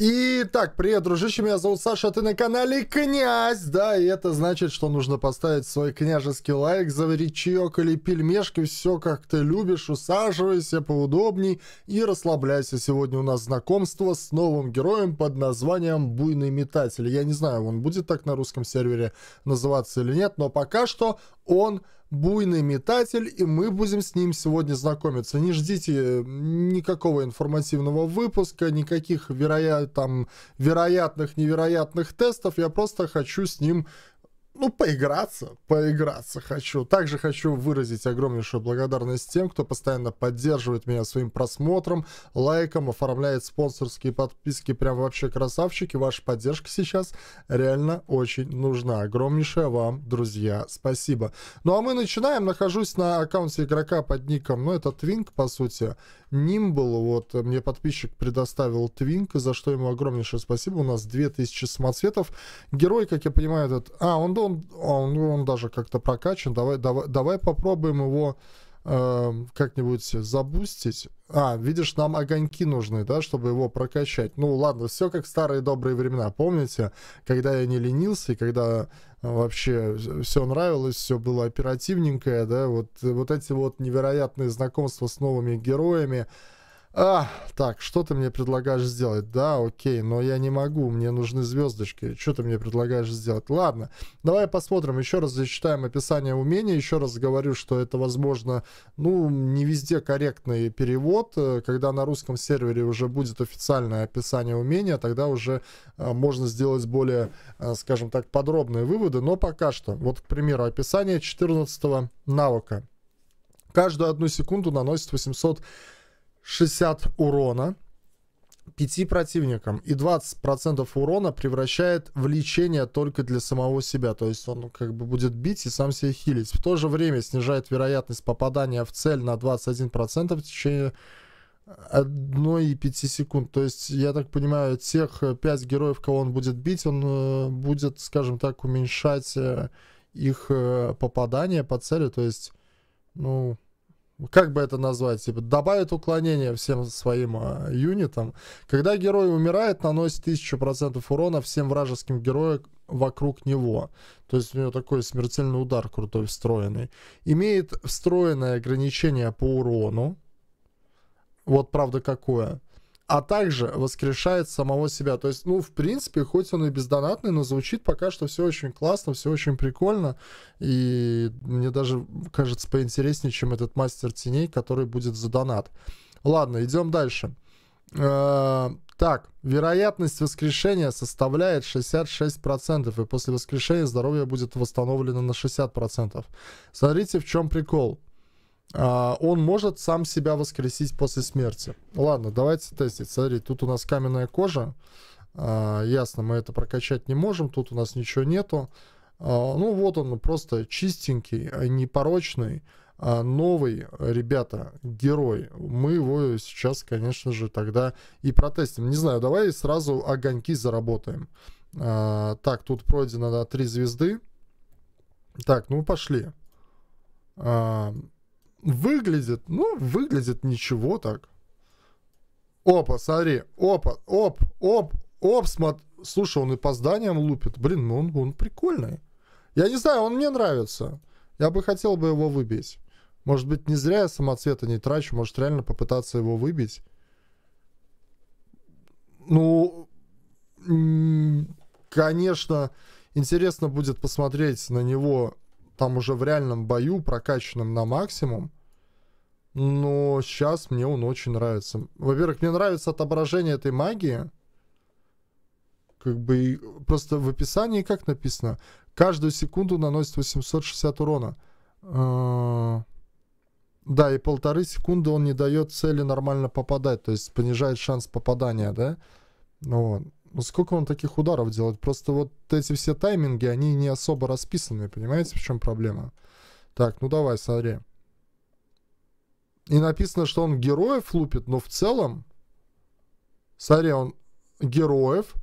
Итак, привет, дружище, меня зовут Саша, а ты на канале Князь, да, и это значит, что нужно поставить свой княжеский лайк, заварить чаек или пельмешки, все как ты любишь, усаживайся поудобней и расслабляйся. Сегодня у нас знакомство с новым героем под названием Буйный Метатель. Я не знаю, он будет так на русском сервере называться или нет, но пока что он буйный метатель, и мы будем с ним сегодня знакомиться. Не ждите э, никакого информативного выпуска, никаких вероя... там, вероятных, невероятных тестов. Я просто хочу с ним ну, поиграться, поиграться хочу. Также хочу выразить огромнейшую благодарность тем, кто постоянно поддерживает меня своим просмотром, лайком, оформляет спонсорские подписки. Прям вообще красавчики. Ваша поддержка сейчас реально очень нужна. Огромнейшая вам, друзья, спасибо. Ну, а мы начинаем. Нахожусь на аккаунте игрока под ником, ну, это Твинк, по сути. Нимбл, вот, мне подписчик предоставил Твинк, за что ему огромнейшее спасибо. У нас 2000 самоцветов. Герой, как я понимаю, этот... А, он должен он, а, он, он даже как-то прокачан, давай, давай, давай попробуем его э, как-нибудь забустить. А, видишь, нам огоньки нужны, да, чтобы его прокачать. Ну ладно, все как старые добрые времена. Помните, когда я не ленился и когда э, вообще все нравилось, все было оперативненькое, да, вот, вот эти вот невероятные знакомства с новыми героями, а, так, что ты мне предлагаешь сделать? Да, окей, но я не могу, мне нужны звездочки. Что ты мне предлагаешь сделать? Ладно, давай посмотрим, еще раз зачитаем описание умения, еще раз говорю, что это, возможно, ну, не везде корректный перевод. Э, когда на русском сервере уже будет официальное описание умения, тогда уже э, можно сделать более, э, скажем так, подробные выводы, но пока что. Вот, к примеру, описание 14 навыка. Каждую одну секунду наносит 800 60 урона 5 противникам и 20% урона превращает в лечение только для самого себя. То есть он ну, как бы будет бить и сам себя хилить. В то же время снижает вероятность попадания в цель на 21% в течение 1,5 э, секунд. То есть, я так понимаю, тех 5 э, героев, кого он будет бить, он э, будет, скажем так, уменьшать их попадание по цели. То есть, ну, как бы это назвать, типа, добавит уклонение всем своим э, юнитам. Когда герой умирает, наносит 1000% урона всем вражеским героям вокруг него. То есть у него такой смертельный удар крутой встроенный. Имеет встроенное ограничение по урону. Вот правда какое а также воскрешает самого себя. То есть, ну, в принципе, хоть он и бездонатный, но звучит пока что все очень классно, все очень прикольно. И мне даже кажется поинтереснее, чем этот мастер теней, который будет за донат. Ладно, идем дальше. Э, так, вероятность воскрешения составляет 66%, и после воскрешения здоровье будет восстановлено на 60%. Смотрите, в чем прикол. А, он может сам себя воскресить после смерти. Ладно, давайте тестить. Смотри, тут у нас каменная кожа. А, ясно, мы это прокачать не можем, тут у нас ничего нету. А, ну вот он просто чистенький, непорочный, новый, ребята, герой. Мы его сейчас, конечно же, тогда и протестим. Не знаю, давай сразу огоньки заработаем. Так, тут пройдено три звезды. Так, ну пошли. Выглядит, ну, выглядит ничего так. Опа, смотри, опа, оп, оп, оп, смотри. Слушай, он и по зданиям лупит. Блин, ну он, он прикольный. Я не знаю, он мне нравится. Я бы хотел бы его выбить. Может быть, не зря я самоцвета не трачу. Может, реально попытаться его выбить. Ну, конечно, интересно будет посмотреть на него там уже в реальном бою, прокачанным на максимум. Но сейчас мне он очень нравится. Во-первых, мне нравится отображение этой магии. Как бы просто в описании как написано? Каждую секунду наносит 860 урона. А, да, и полторы секунды он не дает цели нормально попадать, то есть понижает шанс попадания, да? Вот сколько он таких ударов делает? Просто вот эти все тайминги, они не особо расписаны, понимаете, в чем проблема? Так, ну давай, смотри. И написано, что он героев лупит, но в целом... Смотри, он героев.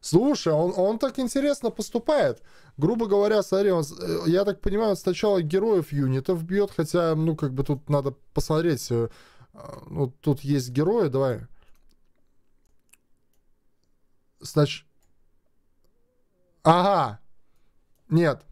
Слушай, он, он так интересно поступает. Грубо говоря, смотри, он, э, я так понимаю, он сначала героев юнитов бьет, хотя, ну, как бы тут надо посмотреть. Э, а, ну, тут есть герои, давай. Значит... Ага. Нет.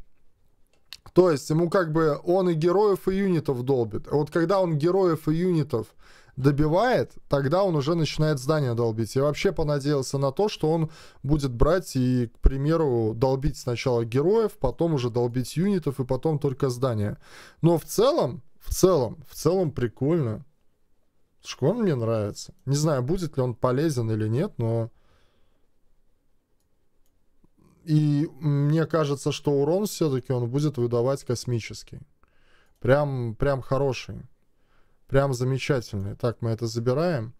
То есть ему как бы он и героев, и юнитов долбит. А вот когда он героев и юнитов добивает, тогда он уже начинает здание долбить. Я вообще понадеялся на то, что он будет брать и, к примеру, долбить сначала героев, потом уже долбить юнитов и потом только здание. Но в целом, в целом, в целом прикольно. Шкон мне нравится. Не знаю, будет ли он полезен или нет, но... И мне кажется, что урон все-таки он будет выдавать космический. Прям, прям хороший. Прям замечательный. Так, мы это забираем.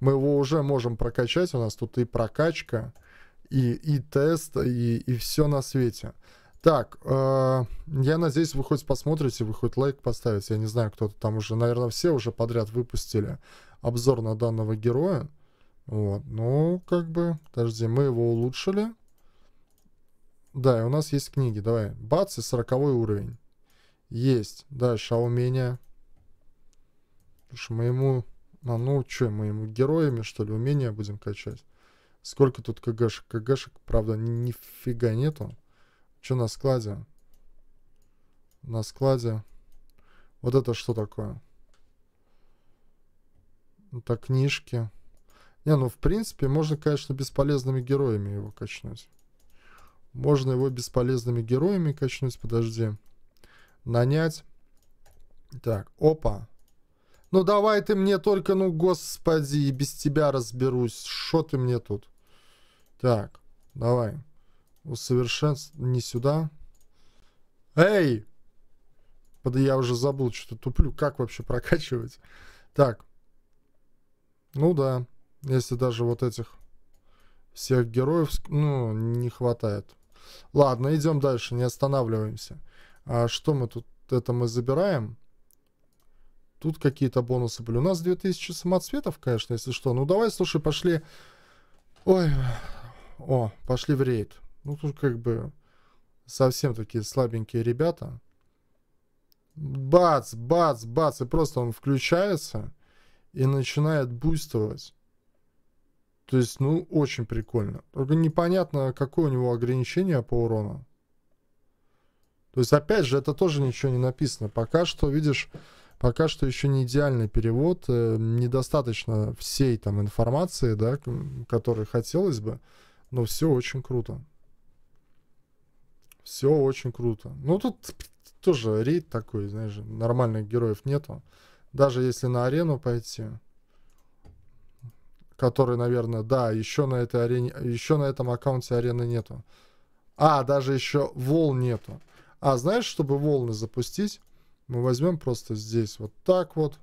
Мы его уже можем прокачать. У нас тут и прокачка, и, и тест, и, и все на свете. Так, э, я надеюсь, вы хоть посмотрите, вы хоть лайк поставите. Я не знаю, кто-то там уже, наверное, все уже подряд выпустили обзор на данного героя. Вот, ну, как бы, подожди, мы его улучшили. Да, и у нас есть книги. Давай. Бац и 40 уровень. Есть. Дальше, а умения? Слушай, моему... А ну, что, мы героями, что ли, умения будем качать? Сколько тут КГшек? КГшек, правда, нифига нету. Что на складе? На складе. Вот это что такое? Это книжки. Не, ну, в принципе, можно, конечно, бесполезными героями его качнуть. Можно его бесполезными героями качнуть, подожди. Нанять. Так, опа. Ну давай ты мне только, ну господи, и без тебя разберусь. Что ты мне тут? Так, давай. Усовершенств... Не сюда. Эй! Под я уже забыл, что туплю. Как вообще прокачивать? Так. Ну да. Если даже вот этих всех героев, ну, не хватает. Ладно, идем дальше, не останавливаемся. А что мы тут, это мы забираем? Тут какие-то бонусы были. У нас 2000 самоцветов, конечно, если что. Ну, давай, слушай, пошли... Ой, о, пошли в рейд. Ну, тут как бы совсем такие слабенькие ребята. Бац, бац, бац. И просто он включается и начинает буйствовать. То есть, ну, очень прикольно. Только непонятно, какое у него ограничение по урону. То есть, опять же, это тоже ничего не написано. Пока что, видишь, пока что еще не идеальный перевод. Э, недостаточно всей там информации, да, которой хотелось бы. Но все очень круто. Все очень круто. Ну, тут тоже рейд такой, знаешь, нормальных героев нету. Даже если на арену пойти который, наверное, да, еще на этой арене, еще на этом аккаунте арены нету. А, даже еще волн нету. А знаешь, чтобы волны запустить, мы возьмем просто здесь вот так вот.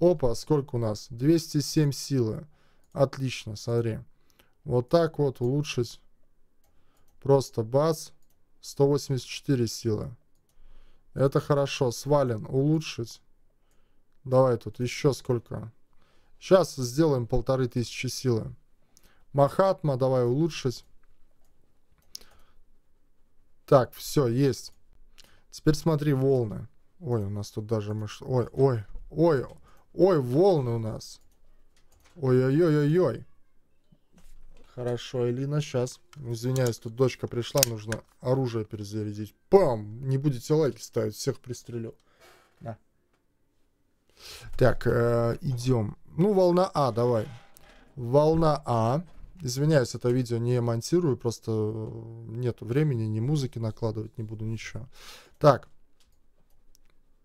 Опа, сколько у нас? 207 силы. Отлично, смотри. Вот так вот улучшить. Просто бац. 184 силы. Это хорошо. Свален. Улучшить. Давай тут еще сколько? Сейчас сделаем полторы тысячи силы. Махатма, давай улучшить. Так, все, есть. Теперь смотри волны. Ой, у нас тут даже мы... Ой, ой, ой, ой, волны у нас. Ой-ой-ой-ой-ой. Хорошо, Элина, сейчас. Извиняюсь, тут дочка пришла, нужно оружие перезарядить. Пам! Не будете лайки ставить, всех пристрелю. Да. Так, э, идем. Ну, волна А, давай. Волна А. Извиняюсь, это видео не монтирую, просто э, нет времени, ни музыки накладывать не буду, ничего. Так.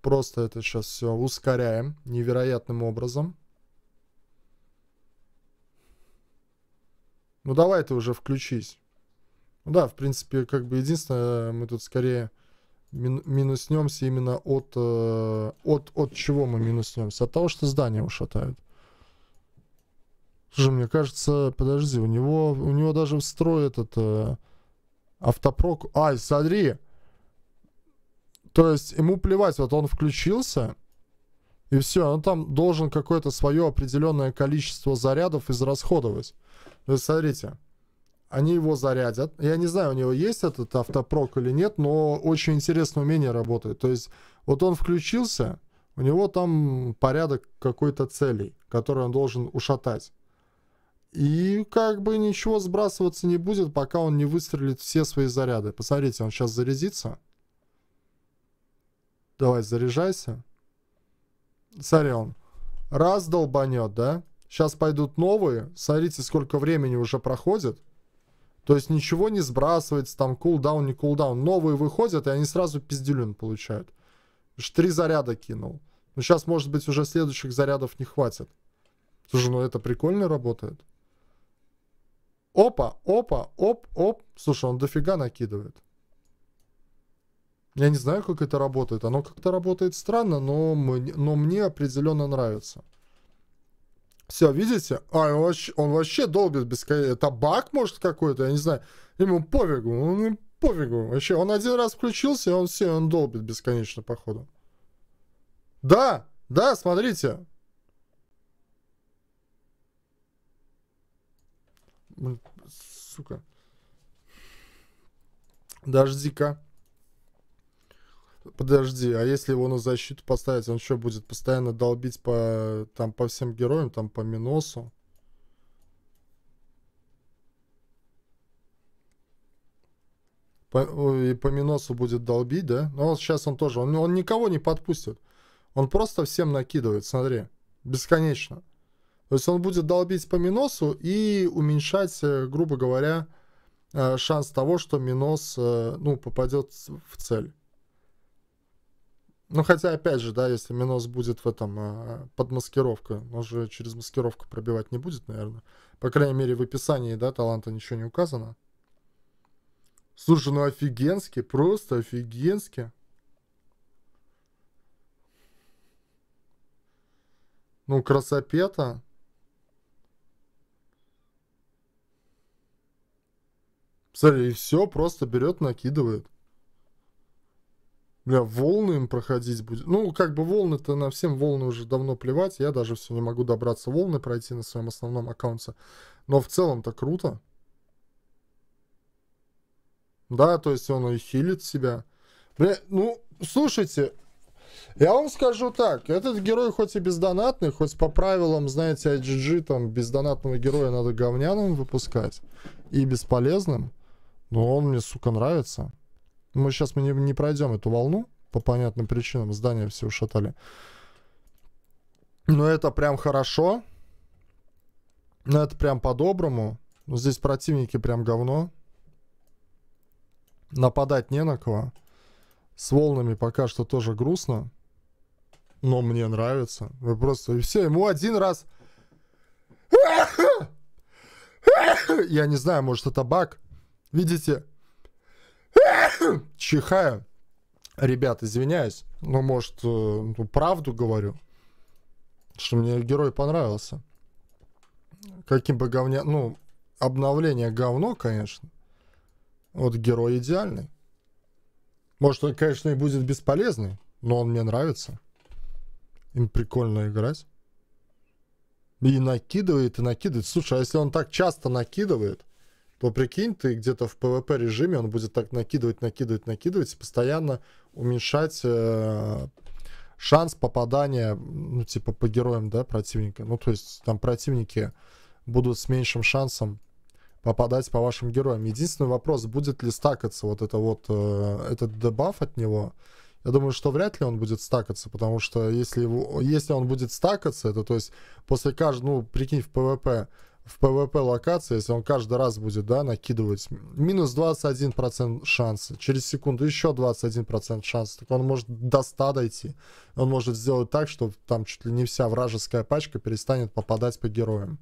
Просто это сейчас все ускоряем невероятным образом. Ну давай ты уже включись. Ну да, в принципе, как бы единственное, э, мы тут скорее минуснемся именно от, э, от, от чего мы минуснемся? От того, что здание ушатают. Слушай, мне кажется, подожди, у него, у него даже встроит этот э, автопрок... Ай, смотри! То есть ему плевать, вот он включился, и все, он там должен какое-то свое определенное количество зарядов израсходовать. То есть, смотрите, они его зарядят. Я не знаю, у него есть этот автопрок или нет, но очень интересно умение работает. То есть, вот он включился, у него там порядок какой-то целей, который он должен ушатать. И как бы ничего сбрасываться не будет, пока он не выстрелит все свои заряды. Посмотрите, он сейчас зарядится. Давай, заряжайся. Смотри, он раз долбанет, да? Сейчас пойдут новые. Смотрите, сколько времени уже проходит. То есть ничего не сбрасывается, там кулдаун, не кулдаун. Новые выходят, и они сразу пизделюн получают. Аж три заряда кинул. Но ну, сейчас, может быть, уже следующих зарядов не хватит. Слушай, ну это прикольно работает. Опа, опа, оп, оп. Слушай, он дофига накидывает. Я не знаю, как это работает. Оно как-то работает странно, но, мы, но мне определенно нравится. Все, видите? А, он вообще, он вообще долбит бесконечно. баг может, какой-то, я не знаю. Ему пофигу, он пофигу. Вообще, он один раз включился, и он все, он долбит бесконечно, походу. Да, да, смотрите. Сука. Дожди-ка. Подожди, а если его на защиту поставить, он что, будет постоянно долбить по, там, по всем героям, там, по Миносу? По, и по Миносу будет долбить, да? Но ну, сейчас он тоже, он, он никого не подпустит. Он просто всем накидывает, смотри, бесконечно. То есть он будет долбить по миносу и уменьшать, э, грубо говоря, э, шанс того, что минос э, ну, попадет в цель. Ну, хотя, опять же, да, если минос будет в этом под маскировкой, он же через маскировку пробивать не будет, наверное. По крайней мере, в описании, да, таланта ничего не указано. Слушай, ну офигенски, просто офигенски. Ну, красопета. Смотри, и все просто берет, накидывает. Бля, волны им проходить будет. Ну, как бы волны-то на всем волны уже давно плевать. Я даже все не могу добраться волны пройти на своем основном аккаунте. Но в целом-то круто. Да, то есть он и хилит себя. Бля, ну, слушайте, я вам скажу так, этот герой хоть и бездонатный, хоть по правилам, знаете, IGG, там, бездонатного героя надо говняным выпускать и бесполезным. Но он мне, сука, нравится. Мы сейчас мы не, не пройдем эту волну, по понятным причинам, здания все ушатали. Но это прям хорошо. Но это прям по-доброму. здесь противники прям говно. Нападать не на кого. С волнами пока что тоже грустно. Но мне нравится. Вы просто... И все, ему один раз... Я не знаю, может это баг. Видите? Чихая. Ребят, извиняюсь, но, может, э, ну, правду говорю, что мне герой понравился. Каким бы говня... Ну, обновление говно, конечно. Вот герой идеальный. Может, он, конечно, и будет бесполезный, но он мне нравится. Им прикольно играть. И накидывает, и накидывает. Слушай, а если он так часто накидывает, то прикинь, ты где-то в PvP режиме, он будет так накидывать, накидывать, накидывать, и постоянно уменьшать э, шанс попадания, ну, типа, по героям, да, противника. Ну, то есть там противники будут с меньшим шансом попадать по вашим героям. Единственный вопрос, будет ли стакаться вот это вот, э, этот дебаф от него. Я думаю, что вряд ли он будет стакаться, потому что если, его, если он будет стакаться, это то есть после каждого, ну, прикинь, в ПВП в PvP локации, если он каждый раз будет, да, накидывать, минус 21% шанса, через секунду еще 21% шанса, так он может до 100 дойти, он может сделать так, что там чуть ли не вся вражеская пачка перестанет попадать по героям.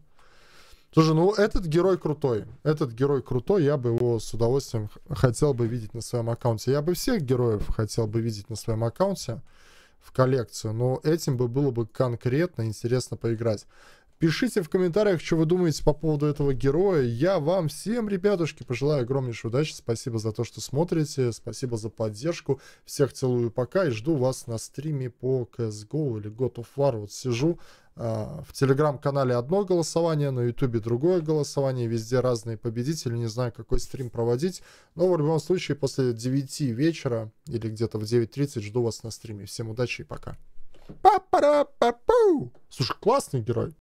Слушай, ну этот герой крутой, этот герой крутой, я бы его с удовольствием хотел бы видеть на своем аккаунте, я бы всех героев хотел бы видеть на своем аккаунте, в коллекцию, но этим бы было бы конкретно интересно поиграть. Пишите в комментариях, что вы думаете по поводу этого героя. Я вам всем, ребятушки, пожелаю огромнейшей удачи. Спасибо за то, что смотрите. Спасибо за поддержку. Всех целую пока и жду вас на стриме по CSGO или God of War. Вот сижу э, в телеграм-канале одно голосование, на ютубе другое голосование. Везде разные победители. Не знаю, какой стрим проводить. Но в любом случае после 9 вечера или где-то в 9.30 жду вас на стриме. Всем удачи и пока. па па па Слушай, классный герой.